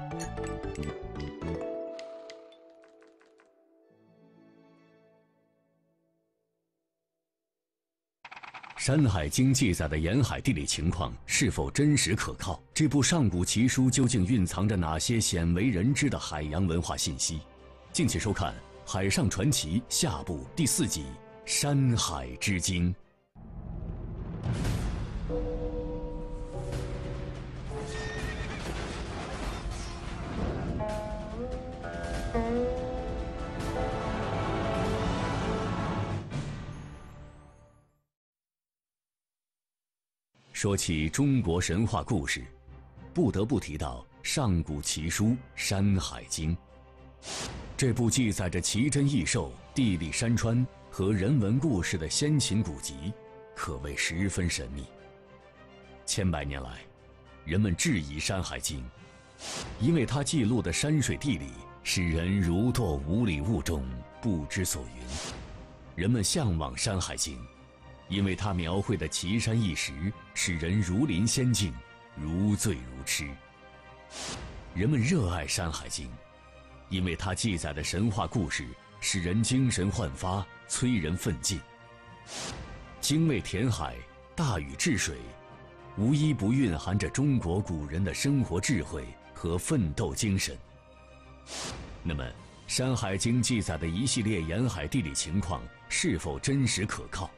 《山海经》记载的沿海地理情况是否真实可靠？这部上古奇书究竟蕴藏着哪些鲜为人知的海洋文化信息？敬请收看《海上传奇》下部第四集《山海之经》。说起中国神话故事，不得不提到上古奇书《山海经》。这部记载着奇珍异兽、地理山川和人文故事的先秦古籍，可谓十分神秘。千百年来，人们质疑《山海经》，因为它记录的山水地理使人如堕五里雾中，不知所云。人们向往《山海经》。因为他描绘的奇山异石，使人如临仙境，如醉如痴。人们热爱《山海经》，因为它记载的神话故事，使人精神焕发，催人奋进。精卫填海、大禹治水，无一不蕴含着中国古人的生活智慧和奋斗精神。那么，《山海经》记载的一系列沿海地理情况是否真实可靠？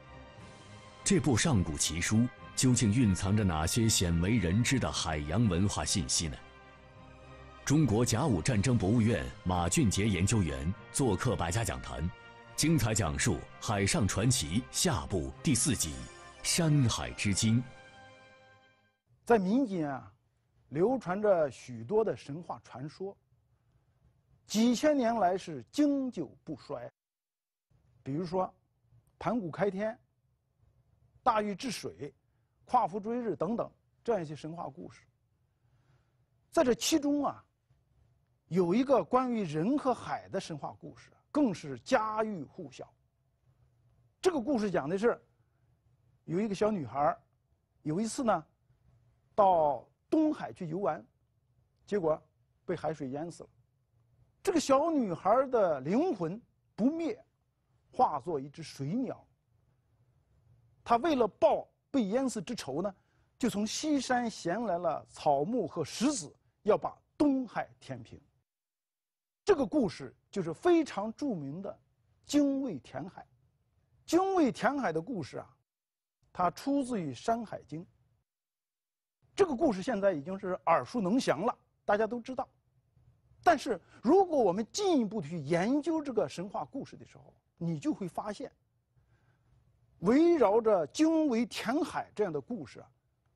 这部上古奇书究竟蕴藏着哪些鲜为人知的海洋文化信息呢？中国甲午战争博物院马俊杰研究员做客百家讲坛，精彩讲述《海上传奇》下部第四集《山海之经》。在民间啊，流传着许多的神话传说，几千年来是经久不衰。比如说，盘古开天。大禹治水、夸父追日等等这样一些神话故事，在这其中啊，有一个关于人和海的神话故事，更是家喻户晓。这个故事讲的是，有一个小女孩，有一次呢，到东海去游玩，结果被海水淹死了。这个小女孩的灵魂不灭，化作一只水鸟。他为了报被淹死之仇呢，就从西山衔来了草木和石子，要把东海填平。这个故事就是非常著名的《精卫填海》。精卫填海的故事啊，它出自于《山海经》。这个故事现在已经是耳熟能详了，大家都知道。但是如果我们进一步去研究这个神话故事的时候，你就会发现。围绕着精卫填海这样的故事，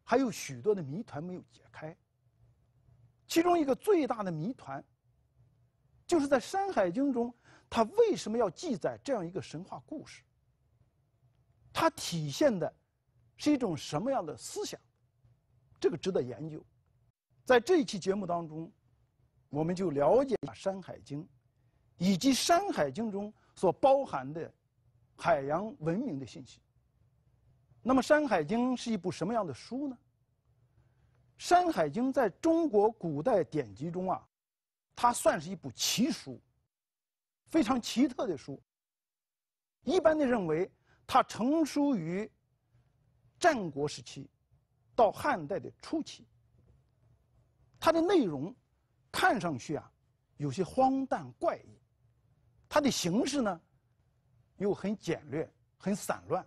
还有许多的谜团没有解开。其中一个最大的谜团，就是在《山海经》中，它为什么要记载这样一个神话故事？它体现的是一种什么样的思想？这个值得研究。在这一期节目当中，我们就了解了《山海经》，以及《山海经》中所包含的。海洋文明的信息。那么，《山海经》是一部什么样的书呢？《山海经》在中国古代典籍中啊，它算是一部奇书，非常奇特的书。一般的认为，它成书于战国时期，到汉代的初期。它的内容看上去啊，有些荒诞怪异，它的形式呢？又很简略，很散乱，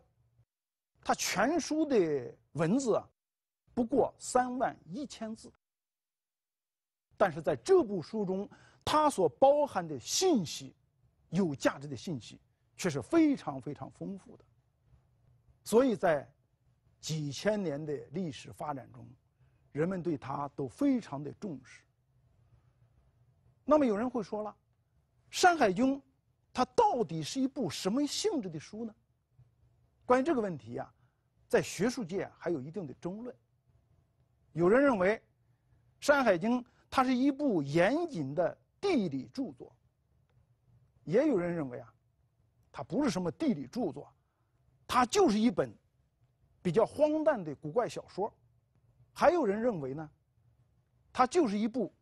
他全书的文字啊，不过三万一千字。但是在这部书中，它所包含的信息，有价值的信息，却是非常非常丰富的。所以在几千年的历史发展中，人们对他都非常的重视。那么有人会说了，《山海经》。它到底是一部什么性质的书呢？关于这个问题呀，在学术界还有一定的争论。有人认为，《山海经》它是一部严谨的地理著作。也有人认为啊，它不是什么地理著作，它就是一本比较荒诞的古怪小说。还有人认为呢，它就是一部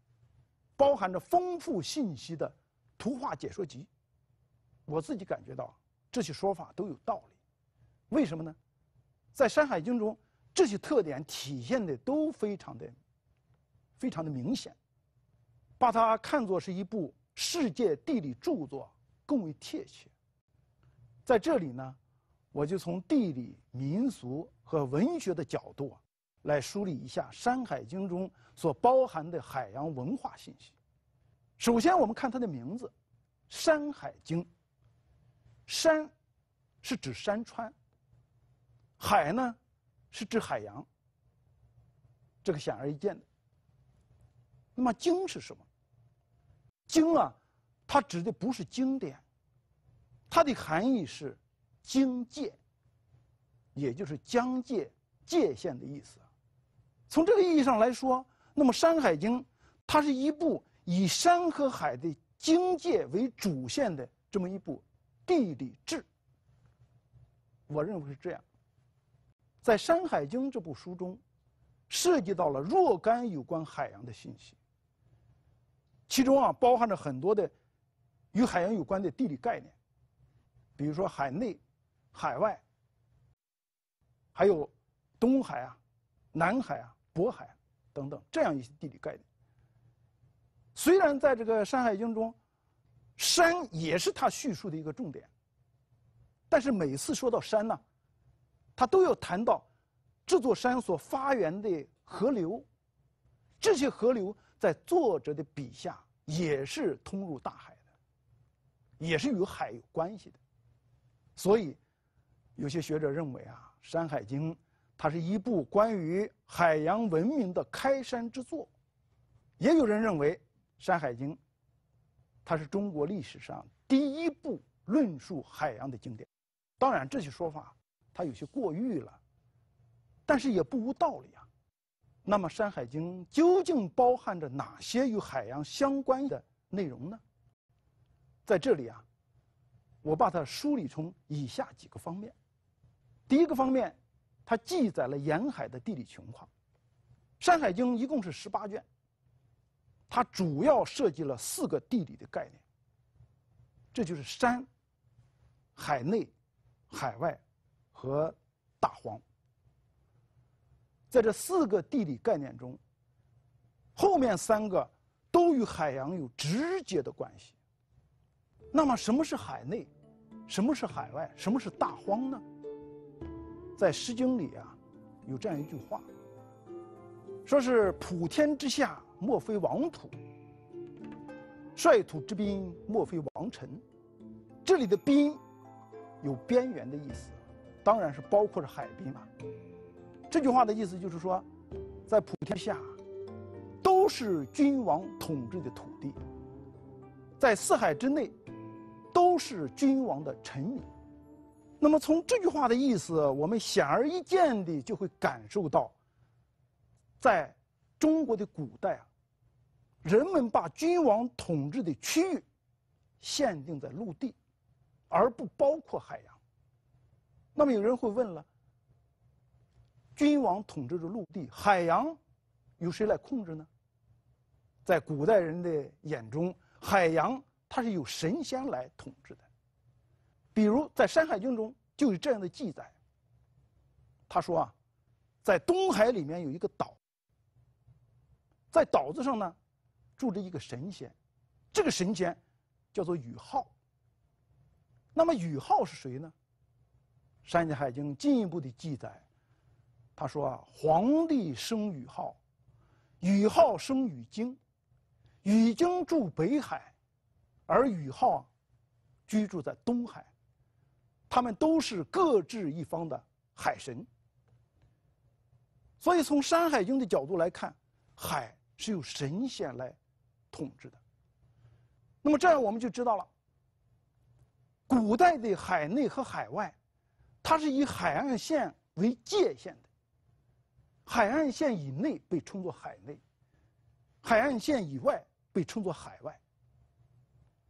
包含着丰富信息的图画解说集。我自己感觉到这些说法都有道理，为什么呢？在《山海经》中，这些特点体现的都非常的、非常的明显，把它看作是一部世界地理著作更为贴切。在这里呢，我就从地理、民俗和文学的角度啊，来梳理一下《山海经》中所包含的海洋文化信息。首先，我们看它的名字，《山海经》。山是指山川，海呢是指海洋，这个显而易见的。那么经是什么？经啊，它指的不是经典，它的含义是经界，也就是疆界、界限的意思。从这个意义上来说，那么《山海经》它是一部以山和海的经界为主线的这么一部。地理志，我认为是这样。在《山海经》这部书中，涉及到了若干有关海洋的信息，其中啊包含着很多的与海洋有关的地理概念，比如说海内、海外，还有东海啊、南海啊、渤海等等这样一些地理概念。虽然在这个《山海经》中，山也是他叙述的一个重点。但是每次说到山呢，他都要谈到这座山所发源的河流，这些河流在作者的笔下也是通入大海的，也是与海有关系的。所以，有些学者认为啊，《山海经》它是一部关于海洋文明的开山之作。也有人认为，《山海经》。它是中国历史上第一部论述海洋的经典。当然，这些说法它有些过誉了，但是也不无道理啊。那么，《山海经》究竟包含着哪些与海洋相关的内容呢？在这里啊，我把它梳理成以下几个方面。第一个方面，它记载了沿海的地理情况。《山海经》一共是十八卷。它主要涉及了四个地理的概念，这就是山、海内、海外和大荒。在这四个地理概念中，后面三个都与海洋有直接的关系。那么，什么是海内？什么是海外？什么是大荒呢？在《诗经》里啊，有这样一句话，说是“普天之下”。莫非王土，率土之滨，莫非王臣。这里的“滨”有边缘的意思，当然是包括着海滨了。这句话的意思就是说，在普天下都是君王统治的土地，在四海之内都是君王的臣民。那么从这句话的意思，我们显而易见地就会感受到，在。中国的古代啊，人们把君王统治的区域限定在陆地，而不包括海洋。那么有人会问了：君王统治着陆地，海洋由谁来控制呢？在古代人的眼中，海洋它是由神仙来统治的。比如在《山海经》中就有这样的记载。他说啊，在东海里面有一个岛。在岛子上呢，住着一个神仙，这个神仙叫做禹浩。那么禹浩是谁呢？《山海经》进一步的记载，他说啊，黄帝生禹浩，禹浩生禹经，禹经住北海，而禹浩居住在东海，他们都是各自一方的海神。所以从《山海经》的角度来看，海。是由神仙来统治的。那么这样我们就知道了，古代的海内和海外，它是以海岸线为界限的。海岸线以内被称作海内，海岸线以外被称作海外。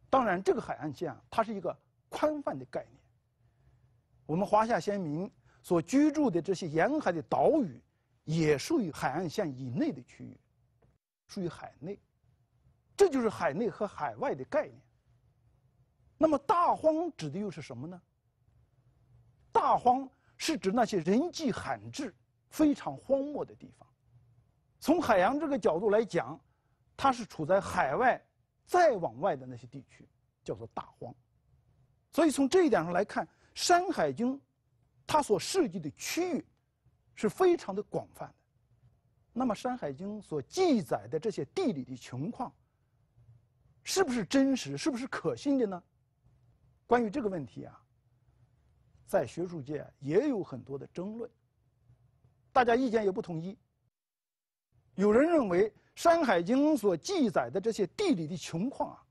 当然，这个海岸线啊，它是一个宽泛的概念。我们华夏先民所居住的这些沿海的岛屿，也属于海岸线以内的区域。属于海内，这就是海内和海外的概念。那么大荒指的又是什么呢？大荒是指那些人迹罕至、非常荒漠的地方。从海洋这个角度来讲，它是处在海外再往外的那些地区，叫做大荒。所以从这一点上来看，《山海经》它所涉及的区域是非常的广泛。那么，《山海经》所记载的这些地理的情况，是不是真实？是不是可信的呢？关于这个问题啊，在学术界也有很多的争论，大家意见也不统一。有人认为，《山海经》所记载的这些地理的情况啊，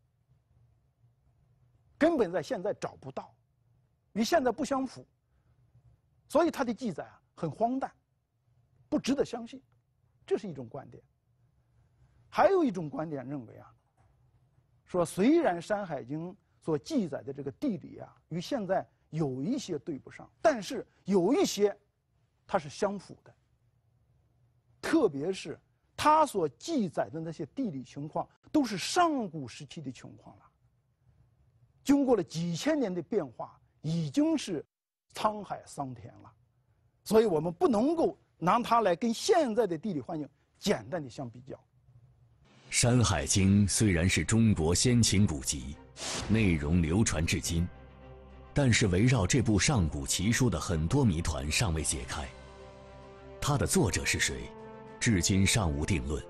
根本在现在找不到，与现在不相符，所以它的记载啊很荒诞，不值得相信。这是一种观点，还有一种观点认为啊，说虽然《山海经》所记载的这个地理啊，与现在有一些对不上，但是有一些它是相符的，特别是它所记载的那些地理情况，都是上古时期的情况了，经过了几千年的变化，已经是沧海桑田了，所以我们不能够。拿它来跟现在的地理环境简单的相比较，《山海经》虽然是中国先秦古籍，内容流传至今，但是围绕这部上古奇书的很多谜团尚未解开。它的作者是谁，至今尚无定论。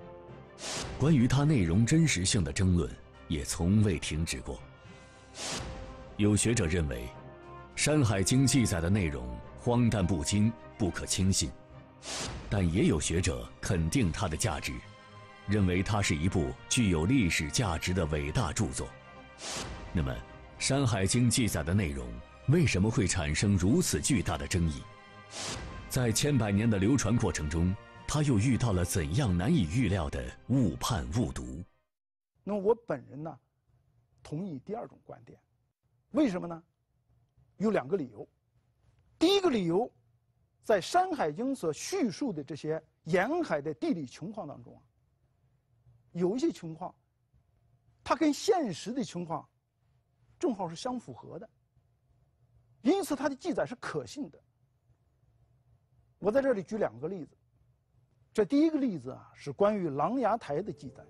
关于它内容真实性的争论也从未停止过。有学者认为，《山海经》记载的内容荒诞不经，不可轻信。但也有学者肯定它的价值，认为它是一部具有历史价值的伟大著作。那么，《山海经》记载的内容为什么会产生如此巨大的争议？在千百年的流传过程中，它又遇到了怎样难以预料的误判误读？那么，我本人呢，同意第二种观点。为什么呢？有两个理由。第一个理由。在《山海经》所叙述的这些沿海的地理情况当中啊，有一些情况，它跟现实的情况正好是相符合的，因此它的记载是可信的。我在这里举两个例子，这第一个例子啊是关于琅琊台的记载，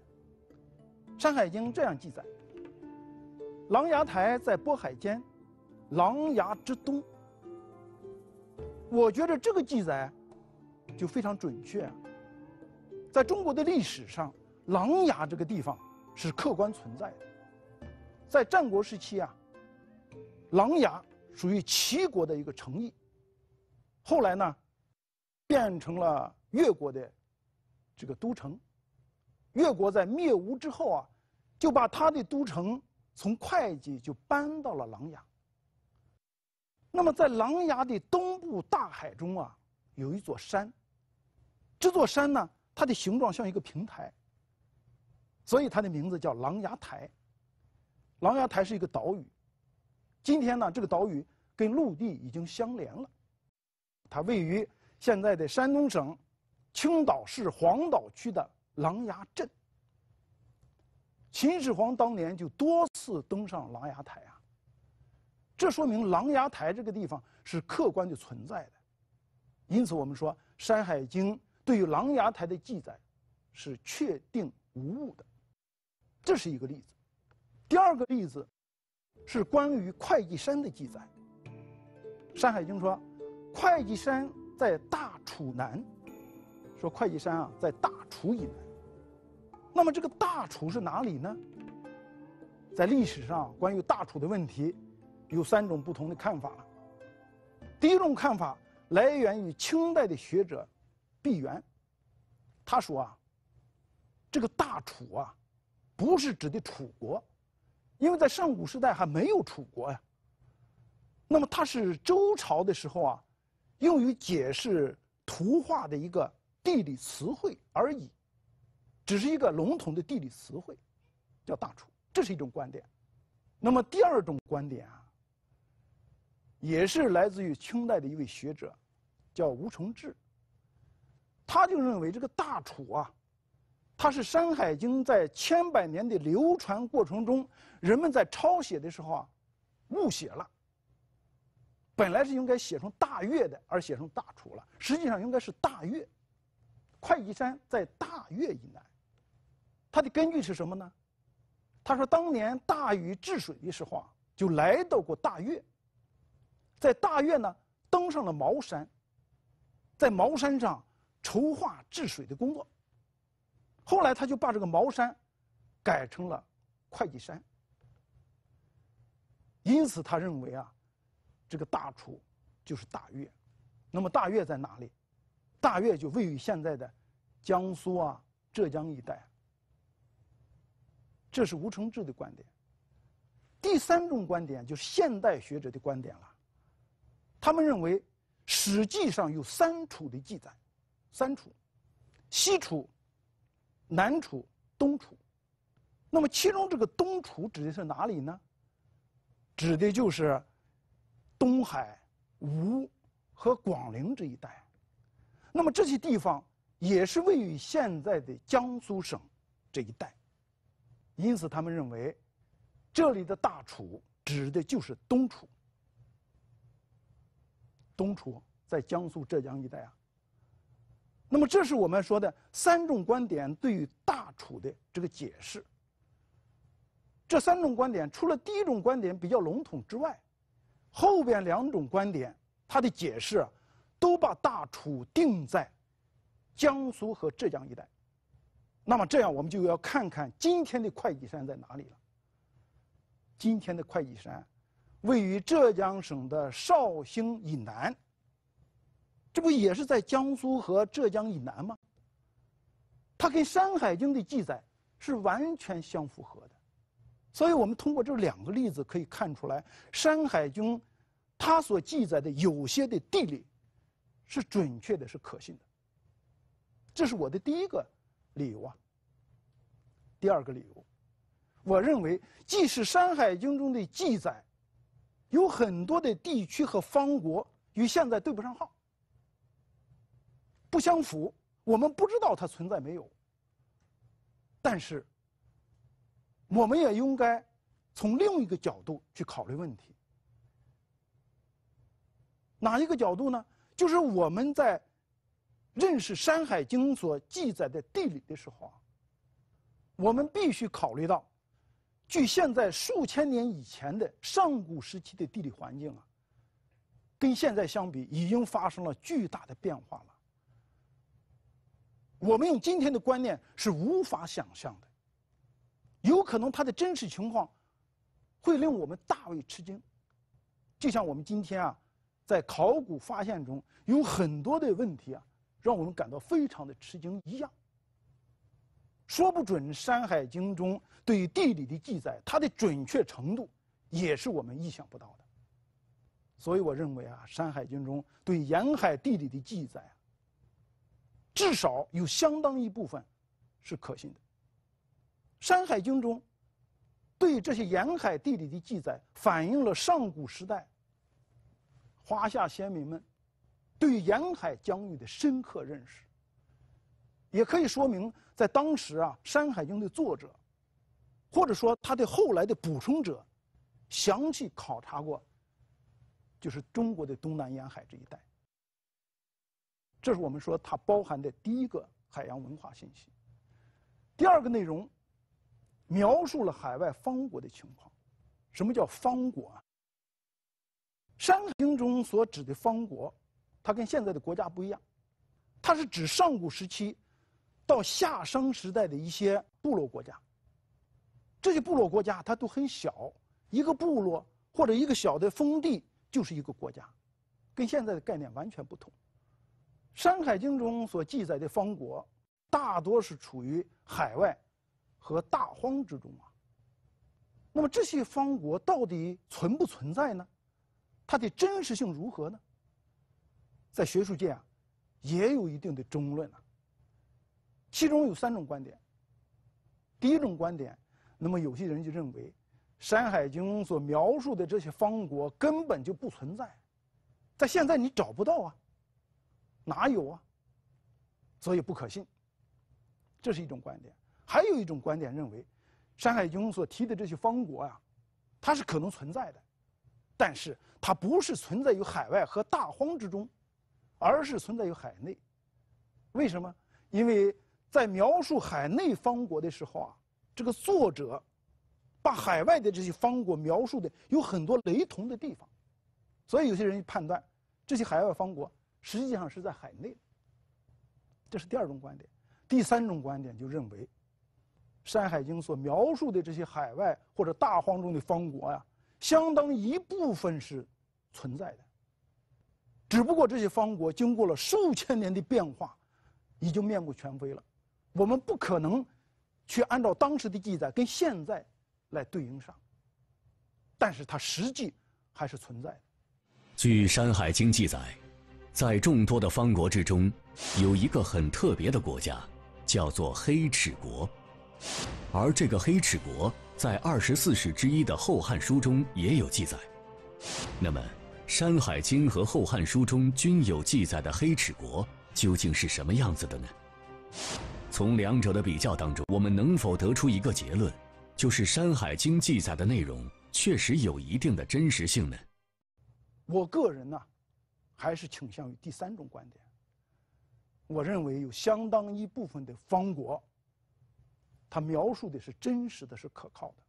《山海经》这样记载：琅琊台在渤海间，琅琊之东。我觉得这个记载就非常准确，在中国的历史上，琅琊这个地方是客观存在的。在战国时期啊，琅琊属于齐国的一个城邑，后来呢，变成了越国的这个都城。越国在灭吴之后啊，就把他的都城从会稽就搬到了琅琊。那么，在琅琊的东部大海中啊，有一座山。这座山呢，它的形状像一个平台，所以它的名字叫琅琊台。琅琊台是一个岛屿，今天呢，这个岛屿跟陆地已经相连了。它位于现在的山东省青岛市黄岛区的琅琊镇。秦始皇当年就多次登上琅琊台啊。这说明琅琊台这个地方是客观的存在的，因此我们说《山海经》对于琅琊台的记载是确定无误的。这是一个例子。第二个例子是关于会稽山的记载，《山海经》说会稽山在大楚南，说会稽山啊在大楚以南。那么这个大楚是哪里呢？在历史上关于大楚的问题。有三种不同的看法。第一种看法来源于清代的学者毕沅，他说啊，这个大楚啊，不是指的楚国，因为在上古时代还没有楚国呀。那么它是周朝的时候啊，用于解释图画的一个地理词汇而已，只是一个笼统的地理词汇，叫大楚。这是一种观点。那么第二种观点啊。也是来自于清代的一位学者，叫吴崇智。他就认为这个大楚啊，它是《山海经》在千百年的流传过程中，人们在抄写的时候啊，误写了。本来是应该写成大越的，而写成大楚了。实际上应该是大越。会稽山在大越以南。它的根据是什么呢？他说，当年大禹治水的时候啊，就来到过大越。在大岳呢登上了茅山，在茅山上筹划治水的工作。后来他就把这个茅山改成了会稽山，因此他认为啊，这个大楚就是大岳。那么大岳在哪里？大岳就位于现在的江苏啊、浙江一带。这是吴承志的观点。第三种观点就是现代学者的观点了。他们认为，史记上有三楚的记载，三楚，西楚、南楚、东楚。那么，其中这个东楚指的是哪里呢？指的就是东海、吴和广陵这一带。那么这些地方也是位于现在的江苏省这一带，因此他们认为，这里的大楚指的就是东楚。东楚在江苏、浙江一带啊。那么，这是我们说的三种观点对于大楚的这个解释。这三种观点，除了第一种观点比较笼统之外，后边两种观点它的解释，都把大楚定在江苏和浙江一带。那么，这样我们就要看看今天的会稽山在哪里了。今天的会稽山。位于浙江省的绍兴以南，这不也是在江苏和浙江以南吗？它跟《山海经》的记载是完全相符合的，所以我们通过这两个例子可以看出来，《山海经》它所记载的有些的地理是准确的，是可信的。这是我的第一个理由啊。第二个理由，我认为既是《山海经》中的记载。有很多的地区和方国与现在对不上号，不相符。我们不知道它存在没有，但是，我们也应该从另一个角度去考虑问题。哪一个角度呢？就是我们在认识《山海经》所记载的地理的时候啊，我们必须考虑到。距现在数千年以前的上古时期的地理环境啊，跟现在相比，已经发生了巨大的变化了。我们用今天的观念是无法想象的，有可能它的真实情况，会令我们大为吃惊，就像我们今天啊，在考古发现中有很多的问题啊，让我们感到非常的吃惊一样。说不准，《山海经》中对地理的记载，它的准确程度也是我们意想不到的。所以，我认为啊，《山海经》中对沿海地理的记载啊，至少有相当一部分是可信的。《山海经》中对这些沿海地理的记载，反映了上古时代华夏先民们对沿海疆域的深刻认识，也可以说明。在当时啊，《山海经》的作者，或者说他的后来的补充者，详细考察过，就是中国的东南沿海这一带。这是我们说它包含的第一个海洋文化信息。第二个内容，描述了海外方国的情况。什么叫方国啊？《山海经》中所指的方国，它跟现在的国家不一样，它是指上古时期。到夏商时代的一些部落国家，这些部落国家它都很小，一个部落或者一个小的封地就是一个国家，跟现在的概念完全不同。《山海经》中所记载的方国，大多是处于海外和大荒之中啊。那么这些方国到底存不存在呢？它的真实性如何呢？在学术界啊，也有一定的争论啊。其中有三种观点。第一种观点，那么有些人就认为，《山海经》所描述的这些方国根本就不存在，在现在你找不到啊，哪有啊？所以不可信。这是一种观点。还有一种观点认为，《山海经》所提的这些方国啊，它是可能存在的，但是它不是存在于海外和大荒之中，而是存在于海内。为什么？因为在描述海内方国的时候啊，这个作者把海外的这些方国描述的有很多雷同的地方，所以有些人判断这些海外方国实际上是在海内。这是第二种观点。第三种观点就认为，《山海经》所描述的这些海外或者大荒中的方国呀，相当一部分是存在的，只不过这些方国经过了数千年的变化，已经面目全非了。我们不可能去按照当时的记载跟现在来对应上，但是它实际还是存在的。据《山海经》记载，在众多的方国之中，有一个很特别的国家，叫做黑齿国。而这个黑齿国在二十四史之一的《后汉书》中也有记载。那么，《山海经》和《后汉书》中均有记载的黑齿国究竟是什么样子的呢？从两者的比较当中，我们能否得出一个结论，就是《山海经》记载的内容确实有一定的真实性呢？我个人呢，还是倾向于第三种观点。我认为有相当一部分的方国，它描述的是真实的，是可靠的。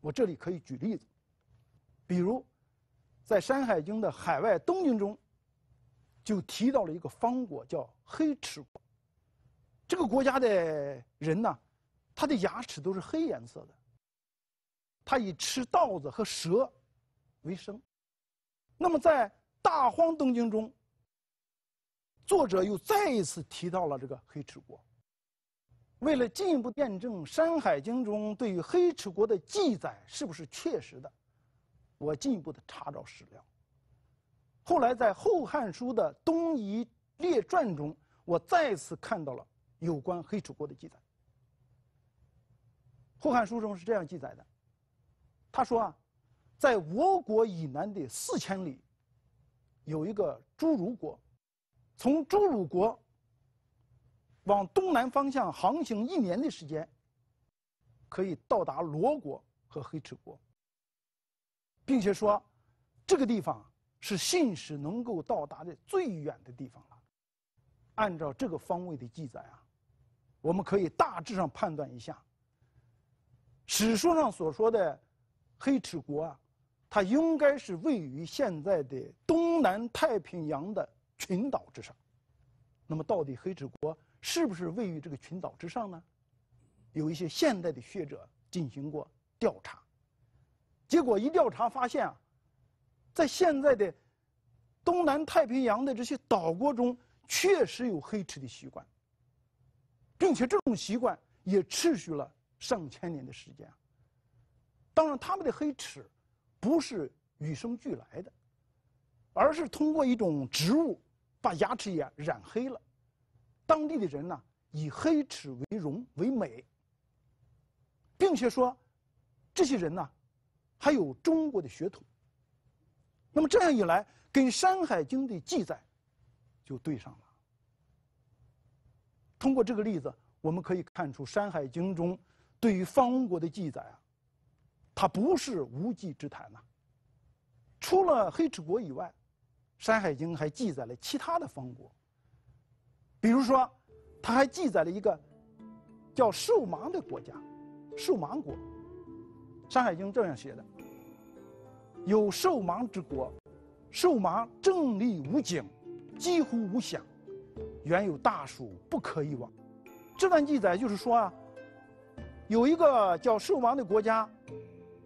我这里可以举例子，比如，在《山海经》的海外东经中，就提到了一个方国，叫黑齿国。这个国家的人呢，他的牙齿都是黑颜色的，他以吃稻子和蛇为生。那么在《大荒东经》中，作者又再一次提到了这个黑齿国。为了进一步验证《山海经》中对于黑齿国的记载是不是确实的，我进一步的查找史料。后来在《后汉书》的东夷列传中，我再次看到了。有关黑齿国的记载，《后汉书》中是这样记载的。他说啊，在我国以南的四千里，有一个侏儒国，从侏儒国往东南方向航行一年的时间，可以到达罗国和黑齿国，并且说，这个地方是信使能够到达的最远的地方了。按照这个方位的记载啊。我们可以大致上判断一下。史书上所说的“黑齿国”啊，它应该是位于现在的东南太平洋的群岛之上。那么，到底黑齿国是不是位于这个群岛之上呢？有一些现代的学者进行过调查，结果一调查发现啊，在现在的东南太平洋的这些岛国中，确实有黑齿的习惯。并且这种习惯也持续了上千年的时间。当然，他们的黑齿不是与生俱来的，而是通过一种植物把牙齿也染黑了。当地的人呢，以黑齿为荣为美，并且说这些人呢还有中国的血统。那么这样一来，跟《山海经》的记载就对上了。通过这个例子，我们可以看出《山海经》中对于方国的记载啊，它不是无稽之谈呐。除了黑齿国以外，《山海经》还记载了其他的方国。比如说，它还记载了一个叫“兽盲”的国家，兽盲国。《山海经》这样写的：“有兽盲之国，兽盲正立无景，几乎无响。”原有大树不可以往，这段记载就是说啊，有一个叫兽王的国家，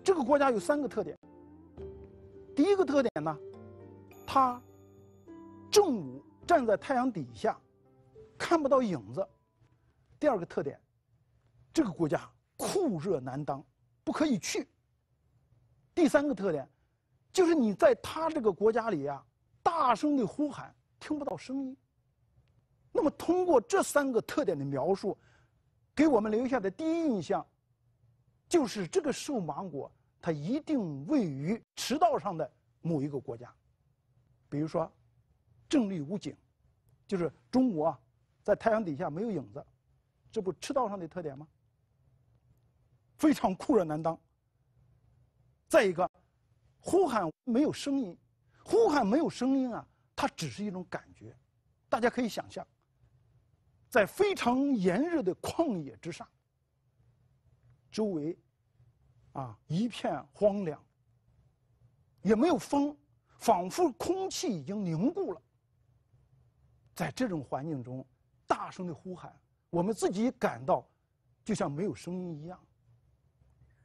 这个国家有三个特点。第一个特点呢，它正午站在太阳底下，看不到影子；第二个特点，这个国家酷热难当，不可以去；第三个特点，就是你在他这个国家里啊，大声的呼喊听不到声音。那么，通过这三个特点的描述，给我们留下的第一印象，就是这个瘦芒果它一定位于赤道上的某一个国家，比如说，正立无景，就是中国，在太阳底下没有影子，这不赤道上的特点吗？非常酷热难当。再一个，呼喊没有声音，呼喊没有声音啊，它只是一种感觉，大家可以想象。在非常炎热的旷野之上，周围，啊，一片荒凉，也没有风，仿佛空气已经凝固了。在这种环境中，大声的呼喊，我们自己感到，就像没有声音一样。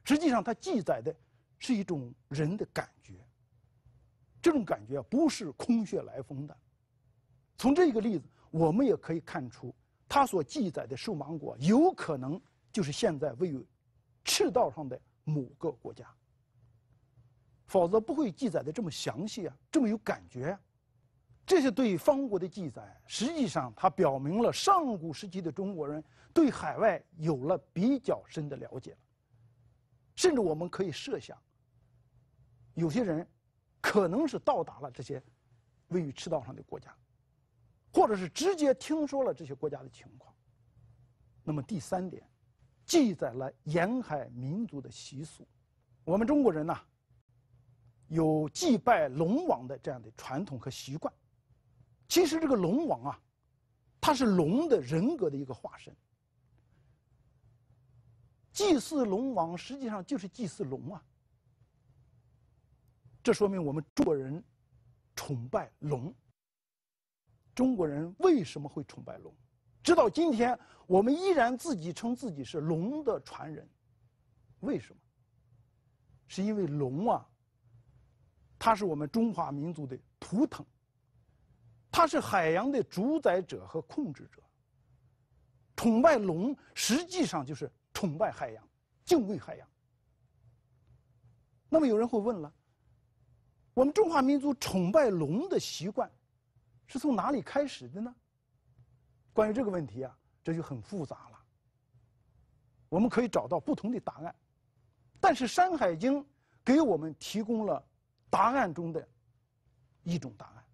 实际上，它记载的，是一种人的感觉。这种感觉不是空穴来风的。从这个例子，我们也可以看出。他所记载的“树芒果”有可能就是现在位于赤道上的某个国家，否则不会记载的这么详细啊，这么有感觉。这些对方国的记载，实际上它表明了上古时期的中国人对海外有了比较深的了解了，甚至我们可以设想，有些人可能是到达了这些位于赤道上的国家。或者是直接听说了这些国家的情况。那么第三点，记载了沿海民族的习俗。我们中国人呢，有祭拜龙王的这样的传统和习惯。其实这个龙王啊，他是龙的人格的一个化身。祭祀龙王实际上就是祭祀龙啊。这说明我们中国人崇拜龙。中国人为什么会崇拜龙？直到今天，我们依然自己称自己是龙的传人。为什么？是因为龙啊，它是我们中华民族的图腾，它是海洋的主宰者和控制者。崇拜龙，实际上就是崇拜海洋，敬畏海洋。那么有人会问了，我们中华民族崇拜龙的习惯。是从哪里开始的呢？关于这个问题啊，这就很复杂了。我们可以找到不同的答案，但是《山海经》给我们提供了答案中的一种答案。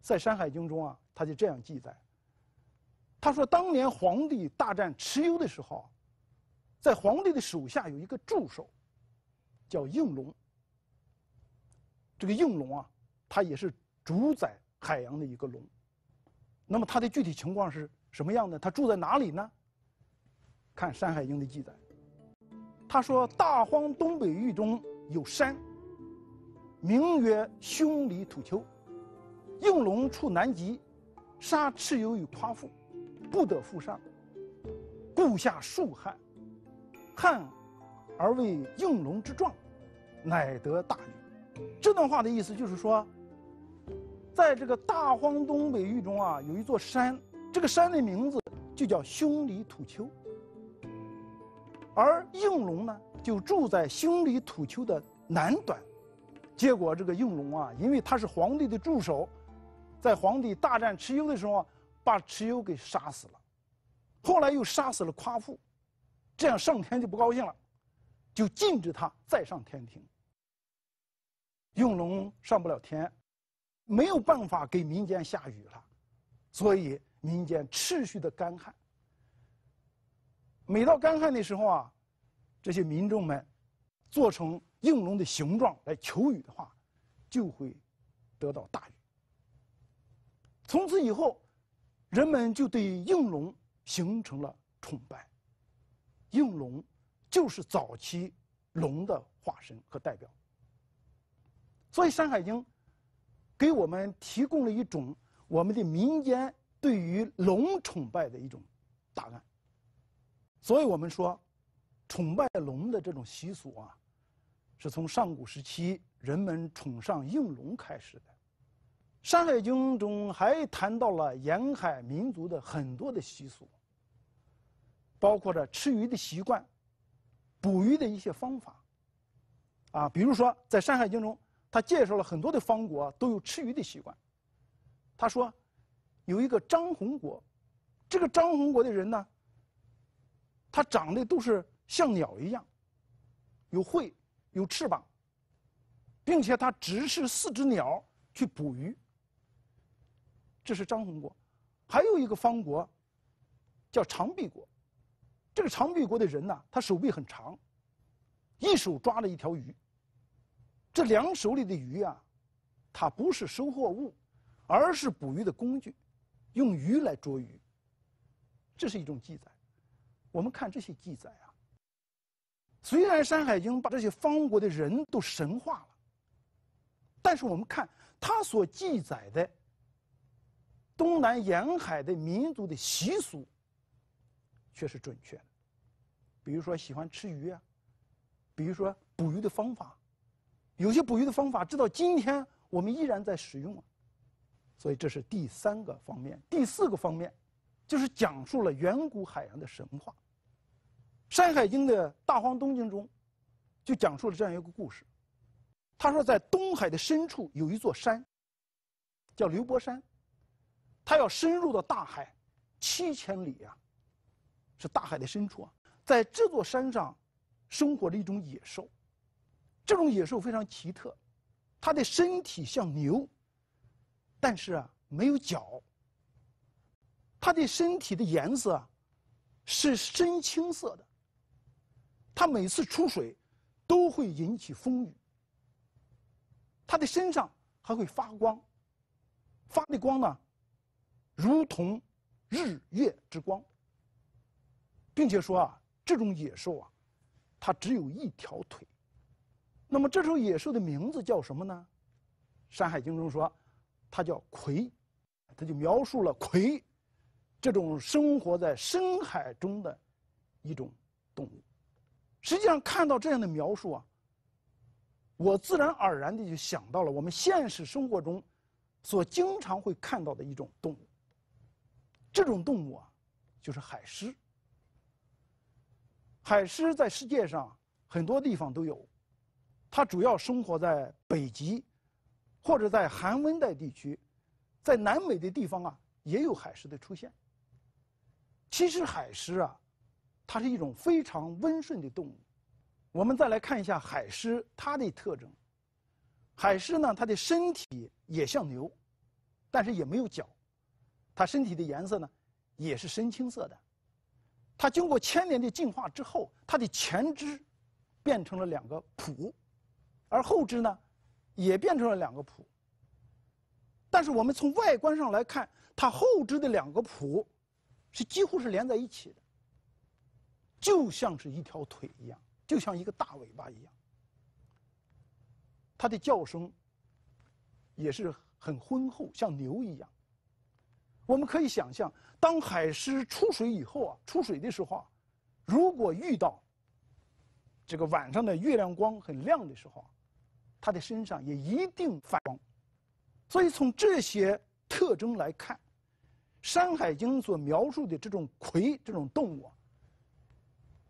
在《山海经》中啊，他就这样记载：他说，当年皇帝大战蚩尤的时候，在皇帝的手下有一个助手，叫应龙。这个应龙啊，他也是主宰。海洋的一个龙，那么它的具体情况是什么样的？它住在哪里呢？看《山海经》的记载，他说：“大荒东北域中有山，名曰凶里土丘。应龙处南极，杀蚩尤与夸父，不得复上，故下数汉，汉而为应龙之状，乃得大禹。这段话的意思就是说。在这个大荒东北域中啊，有一座山，这个山的名字就叫匈里土丘。而应龙呢，就住在匈里土丘的南端。结果这个应龙啊，因为他是皇帝的助手，在皇帝大战蚩尤的时候，把蚩尤给杀死了，后来又杀死了夸父，这样上天就不高兴了，就禁止他再上天庭。应龙上不了天。没有办法给民间下雨了，所以民间持续的干旱。每到干旱的时候啊，这些民众们做成应龙的形状来求雨的话，就会得到大雨。从此以后，人们就对应龙形成了崇拜，应龙就是早期龙的化身和代表。所以《山海经》。给我们提供了一种我们的民间对于龙崇拜的一种答案。所以我们说，崇拜龙的这种习俗啊，是从上古时期人们崇尚应龙开始的。《山海经》中还谈到了沿海民族的很多的习俗，包括着吃鱼的习惯、捕鱼的一些方法啊，比如说在《山海经》中。他介绍了很多的方国都有吃鱼的习惯。他说，有一个张宏国，这个张宏国的人呢，他长得都是像鸟一样，有喙，有翅膀，并且他只是四只鸟去捕鱼。这是张宏国，还有一个方国叫长臂国，这个长臂国的人呢，他手臂很长，一手抓了一条鱼。这两手里的鱼啊，它不是收获物，而是捕鱼的工具，用鱼来捉鱼。这是一种记载。我们看这些记载啊，虽然《山海经》把这些方国的人都神化了，但是我们看它所记载的东南沿海的民族的习俗，却是准确的。比如说喜欢吃鱼啊，比如说捕鱼的方法。有些捕鱼的方法，直到今天我们依然在使用。所以这是第三个方面，第四个方面，就是讲述了远古海洋的神话。《山海经》的大荒东经中，就讲述了这样一个故事。他说，在东海的深处有一座山，叫流波山。他要深入到大海七千里啊，是大海的深处啊。在这座山上，生活着一种野兽。这种野兽非常奇特，它的身体像牛，但是啊没有脚。它的身体的颜色是深青色的。它每次出水都会引起风雨。它的身上还会发光，发的光呢，如同日月之光，并且说啊，这种野兽啊，它只有一条腿。那么，这首野兽的名字叫什么呢？《山海经》中说，它叫魁，它就描述了魁，这种生活在深海中的，一种动物。实际上，看到这样的描述啊，我自然而然地就想到了我们现实生活中所经常会看到的一种动物。这种动物啊，就是海狮。海狮在世界上很多地方都有。它主要生活在北极，或者在寒温带地区，在南美的地方啊也有海狮的出现。其实海狮啊，它是一种非常温顺的动物。我们再来看一下海狮它的特征。海狮呢，它的身体也像牛，但是也没有脚。它身体的颜色呢，也是深青色的。它经过千年的进化之后，它的前肢变成了两个蹼。而后肢呢，也变成了两个蹼。但是我们从外观上来看，它后肢的两个蹼，是几乎是连在一起的，就像是一条腿一样，就像一个大尾巴一样。它的叫声也是很浑厚，像牛一样。我们可以想象，当海狮出水以后啊，出水的时候啊，如果遇到这个晚上的月亮光很亮的时候啊。他的身上也一定反光，所以从这些特征来看，《山海经》所描述的这种魁这种动物，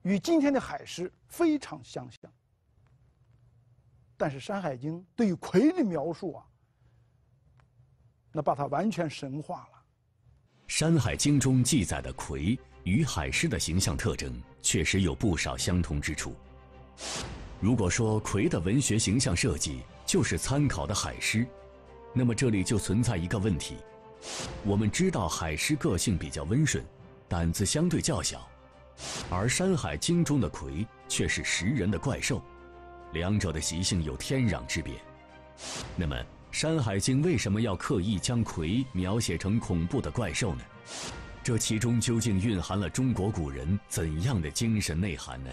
与今天的海狮非常相像。但是，《山海经》对于魁的描述啊，那把它完全神化了。《山海经》中记载的魁与海狮的形象特征，确实有不少相同之处。如果说魁的文学形象设计就是参考的海狮，那么这里就存在一个问题：我们知道海狮个性比较温顺，胆子相对较小，而《山海经》中的魁却是食人的怪兽，两者的习性有天壤之别。那么《山海经》为什么要刻意将魁描写成恐怖的怪兽呢？这其中究竟蕴含了中国古人怎样的精神内涵呢？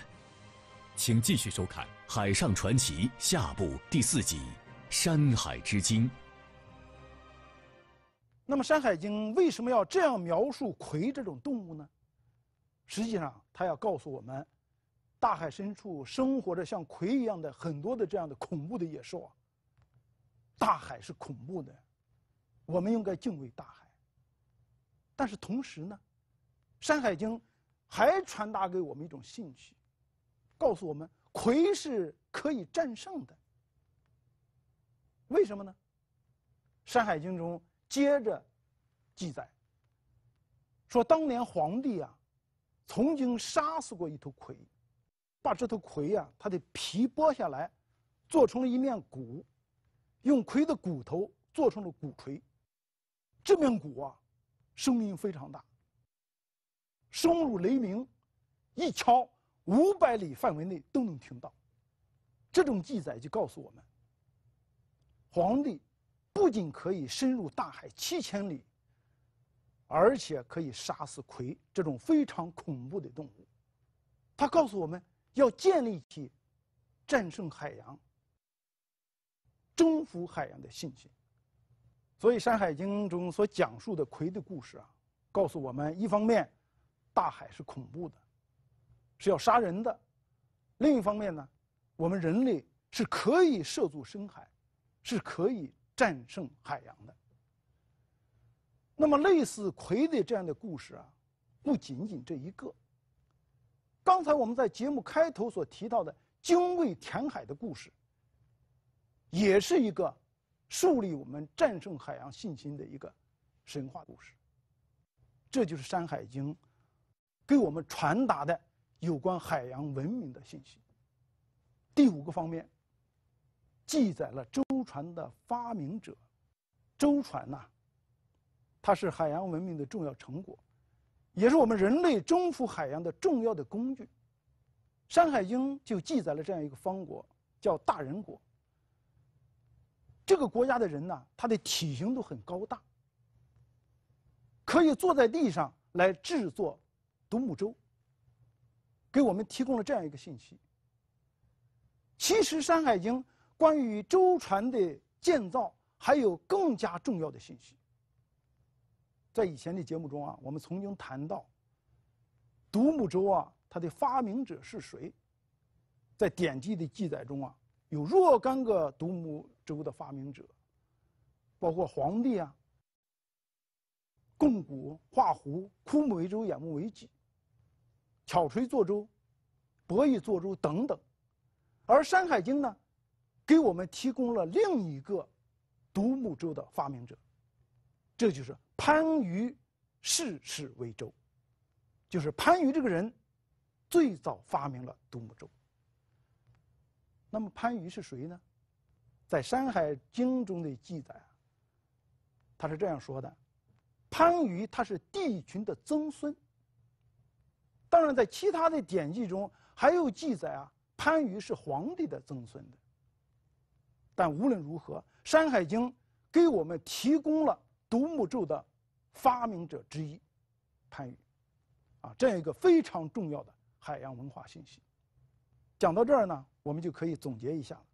请继续收看《海上传奇》下部第四集《山海之经》。那么，《山海经》为什么要这样描述魁这种动物呢？实际上，它要告诉我们，大海深处生活着像魁一样的很多的这样的恐怖的野兽啊。大海是恐怖的，我们应该敬畏大海。但是同时呢，《山海经》还传达给我们一种兴趣。告诉我们，魁是可以战胜的。为什么呢？《山海经》中接着记载，说当年皇帝啊，曾经杀死过一头魁，把这头魁啊，它的皮剥下来，做成了一面鼓，用魁的骨头做成了鼓槌。这面鼓啊，声音非常大，声如雷鸣，一敲。五百里范围内都能听到，这种记载就告诉我们，皇帝不仅可以深入大海七千里，而且可以杀死魁这种非常恐怖的动物。他告诉我们要建立起战胜海洋、征服海洋的信心。所以《山海经》中所讲述的魁的故事啊，告诉我们一方面大海是恐怖的。是要杀人的。另一方面呢，我们人类是可以涉足深海，是可以战胜海洋的。那么类似傀的这样的故事啊，不仅仅这一个。刚才我们在节目开头所提到的精卫填海的故事，也是一个树立我们战胜海洋信心的一个神话故事。这就是《山海经》给我们传达的。有关海洋文明的信息。第五个方面，记载了舟船的发明者。舟船呐，它是海洋文明的重要成果，也是我们人类征服海洋的重要的工具。《山海经》就记载了这样一个方国，叫大人国。这个国家的人呢，他的体型都很高大，可以坐在地上来制作独木舟。给我们提供了这样一个信息。其实《山海经》关于舟船的建造还有更加重要的信息。在以前的节目中啊，我们曾经谈到独木舟啊，它的发明者是谁？在典籍的记载中啊，有若干个独木舟的发明者，包括黄帝啊、共鼓、画胡、枯木为舟、眼木为戟。巧锤做舟，博弈作舟等等，而《山海经》呢，给我们提供了另一个独木舟的发明者，这就是潘禺，世世为舟，就是潘禺这个人最早发明了独木舟。那么潘禺是谁呢？在《山海经》中的记载啊，他是这样说的：潘禺他是帝群的曾孙。当然，在其他的典籍中还有记载啊，番禺是皇帝的曾孙的。但无论如何，《山海经》给我们提供了独木舟的发明者之一，番禺，啊这样一个非常重要的海洋文化信息。讲到这儿呢，我们就可以总结一下了，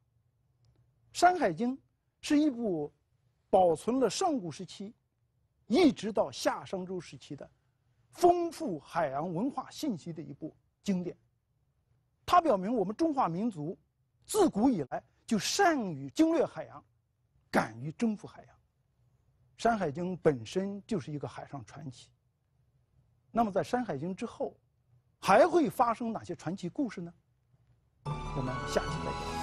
《山海经》是一部保存了上古时期一直到夏商周时期的。丰富海洋文化信息的一部经典，它表明我们中华民族自古以来就善于经略海洋，敢于征服海洋。《山海经》本身就是一个海上传奇。那么，在《山海经》之后，还会发生哪些传奇故事呢？我们下期再见。